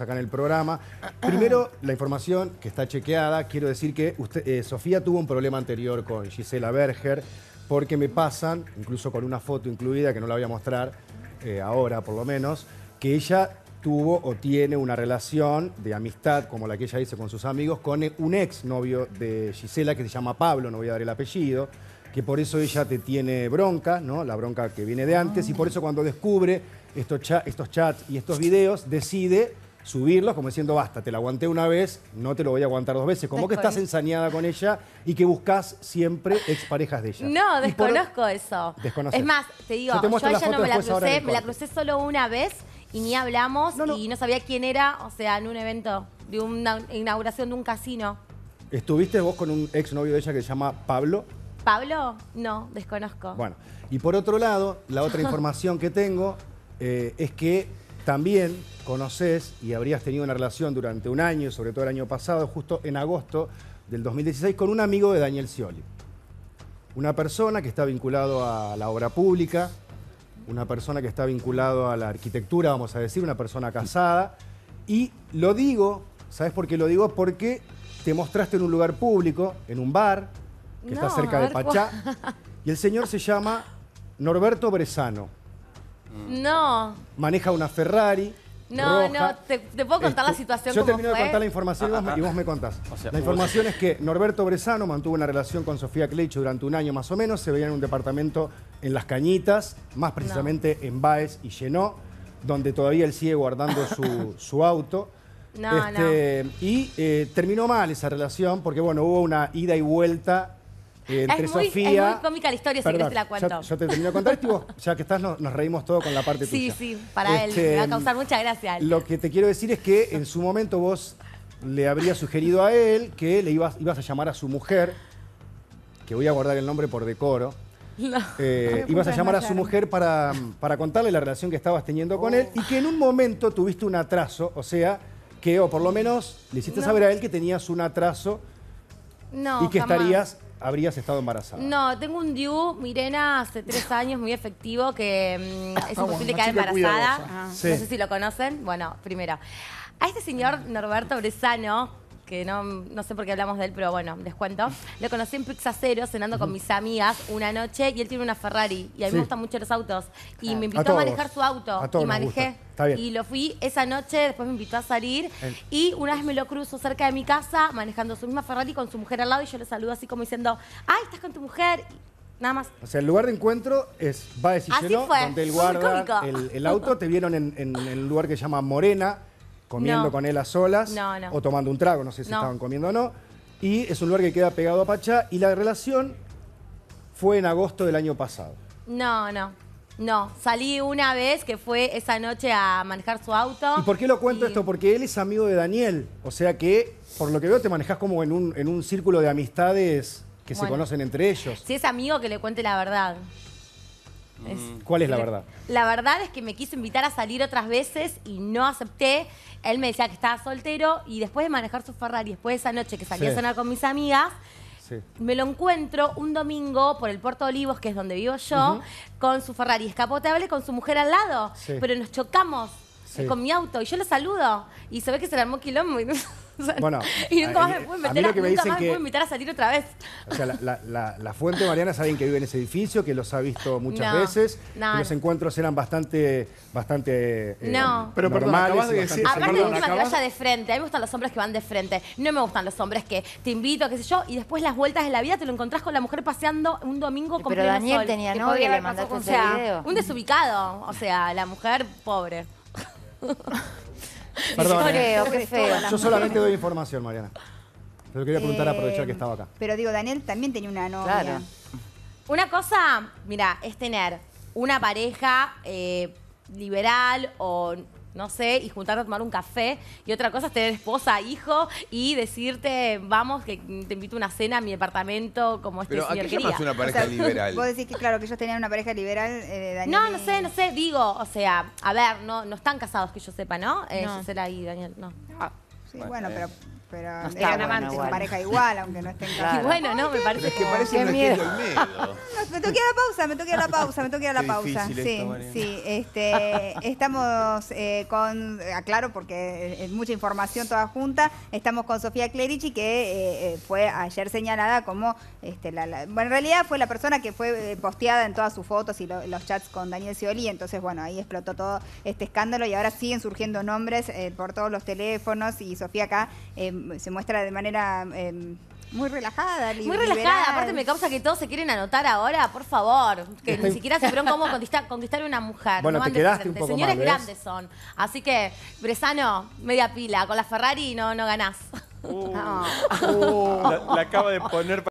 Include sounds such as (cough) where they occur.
acá en el programa. Primero, la información que está chequeada. Quiero decir que eh, Sofía tuvo un problema anterior con Gisela Berger porque me pasan, incluso con una foto incluida, que no la voy a mostrar eh, ahora por lo menos, que ella tuvo o tiene una relación de amistad, como la que ella dice con sus amigos, con un ex novio de Gisela que se llama Pablo, no voy a dar el apellido, que por eso ella te tiene bronca, ¿no? La bronca que viene de antes, y por eso cuando descubre estos, estos chats y estos videos, decide subirlos, como diciendo, basta, te la aguanté una vez, no te lo voy a aguantar dos veces. Como que estás ensañada con ella y que buscas siempre exparejas de ella. No, desconozco eso. Es más, te digo, yo, a ella no me la crucé, me la crucé solo una vez y ni hablamos y no sabía quién era, o sea, en un evento de una inauguración de un casino. ¿Estuviste vos con un exnovio de ella que se llama Pablo? ¿Pablo? No, desconozco. Bueno, y por otro lado, la otra (laughs) información que tengo eh, es que también conoces y habrías tenido una relación durante un año, sobre todo el año pasado, justo en agosto del 2016, con un amigo de Daniel Scioli. Una persona que está vinculado a la obra pública, una persona que está vinculado a la arquitectura, vamos a decir, una persona casada. Y lo digo, ¿sabes por qué lo digo? Porque te mostraste en un lugar público, en un bar, que está cerca de Pachá. Y el señor se llama Norberto Bresano. No. Maneja una Ferrari. No, no, te, puedo contar la este, situación. Yo termino de contar la información y, vos, me contás. la información es que Norberto Bresano mantuvo una relación con Sofía Cleicho durante un año más o menos. Se veía en un departamento en Las Cañitas, más precisamente en Baez y Llenó, donde todavía él sigue guardando su, (laughs) auto. No, no. Este, y eh, terminó mal esa relación porque, bueno, hubo una ida y vuelta es muy, Sofía. Es muy cómica la historia, si si te la cuento. Yo, yo te termino de contar, vos (laughs) ya que estás, nos, reímos todo con la parte tuya. Sí, sí, para él. Este, me va a causar mucha gracia. Lo que te quiero decir es que en su momento vos le habrías sugerido a él que le ibas, ibas a llamar a su mujer, que voy a guardar el nombre por decoro. (laughs) Eh, ibas a llamar a su mujer para, contarle la relación que estabas teniendo con él y que en un momento tuviste un atraso, o sea, que o por lo menos le hiciste saber a él que tenías un atraso y que estarías habrías estado embarazada. No, tengo un Diu, Mirena, hace tres años, muy efectivo, que mm, es ah, imposible quedar embarazada. Ah. No sé si lo conocen. Bueno, primero. A este señor Norberto Bresano, que no, no sé por qué hablamos de él, pero bueno, les cuento. Lo conocí en Pixacero cenando con mis amigas una noche y él tiene una Ferrari y a mí me gustan mucho los autos. Y ah. me invitó a, manejar su auto A y manejé. Y lo fui esa noche, después me invitó a salir y una vez me lo cruzo cerca de mi casa manejando su misma Ferrari con su mujer al lado y yo le saludo así como diciendo, ay, estás con tu mujer. nada más. O sea, el lugar de encuentro es va de decir donde el, auto. (laughs) Te vieron en, en- el lugar que se llama Morena, comiendo con él a solas o tomando un trago, no sé si estaban comiendo o no. Y es un lugar que queda pegado a Pachá y la relación fue en agosto del año pasado. No, no. No, salí una vez que fue esa noche a manejar su auto. ¿Y por qué lo cuento esto? Porque él es amigo de Daniel. O sea que, por lo que veo, te manejas como en un, círculo de amistades que se conocen entre ellos. Si es amigo, que le cuente la verdad. Mm. ¿Cuál es la verdad? La verdad es que me quiso invitar a salir otras veces y no acepté. Él me decía que estaba soltero y después de manejar su Ferrari, después de esa noche que salí a cenar con mis amigas, Me lo encuentro un domingo por el Puerto Olivos, que es donde vivo yo, con su Ferrari escapotable, con su mujer al lado. Pero nos chocamos con mi auto y yo lo saludo. Y se ve que se le armó quilombo. Y... (laughs) bueno, y nunca eh, más me a, invitar a salir otra vez. O sea, la, la, fuente Mariana es alguien que vive en ese edificio, que los ha visto muchas veces. los encuentros eran bastante, bastante eh, no. Pero perdón, Aparte de que vaya de frente. A mí me gustan los hombres que van de frente. No me gustan los hombres que te invito, qué sé yo, y después las vueltas de la vida te lo encontrás con la mujer paseando un domingo con Pero Daniel tenía novia un Un desubicado. O sea, la mujer pobre. (laughs) (laughs) Eh. Yo solamente doy información, Mariana. Pero quería preguntar, a eh, aprovechar que estaba acá. Pero digo, Daniel también tenía una novia. Claro. Una cosa, mira, es tener una pareja eh, liberal o no sé, y juntarte a tomar un café. Y otra cosa es tener esposa, hijo y decirte, vamos, que te invito a una cena a mi departamento, como este Pero, ¿a qué una pareja liberal? Vos decís que, claro, que ellos tenían una pareja liberal, eh, Daniel. No, no sé, no sé, digo, o sea, a ver, no, no están casados que yo sepa, ¿no? eso será ahí Daniel, no. Sí, bueno, eh. pero pero ah, no una pareja igual, aunque no estén (laughs) casados. bueno, no, me parece que parece miedo. me toqué la pausa, me toqué la pausa, me toqué la (laughs) pausa. Sí, sí, este, estamos eh, con, aclaro porque es mucha información toda junta, estamos con Sofía Clerici que eh, eh, fue ayer señalada como, este, la, bueno, en realidad fue la persona que fue posteada en todas sus fotos y los chats con Daniel Scioli, entonces bueno, ahí explotó todo este escándalo y ahora siguen surgiendo nombres por todos los teléfonos y Sofía acá... Eh, se muestra de manera eh, muy relajada. Muy relajada, aparte me causa que todos se quieren anotar ahora, por favor. Que ni (laughs) siquiera supieron cómo conquistar, una mujer. Bueno, no quedaste un poco Señores grandes son. Así que, Bresano, media pila. Con la Ferrari no, no ganás. Uh. (laughs) no. Uh, la, la acaba de poner...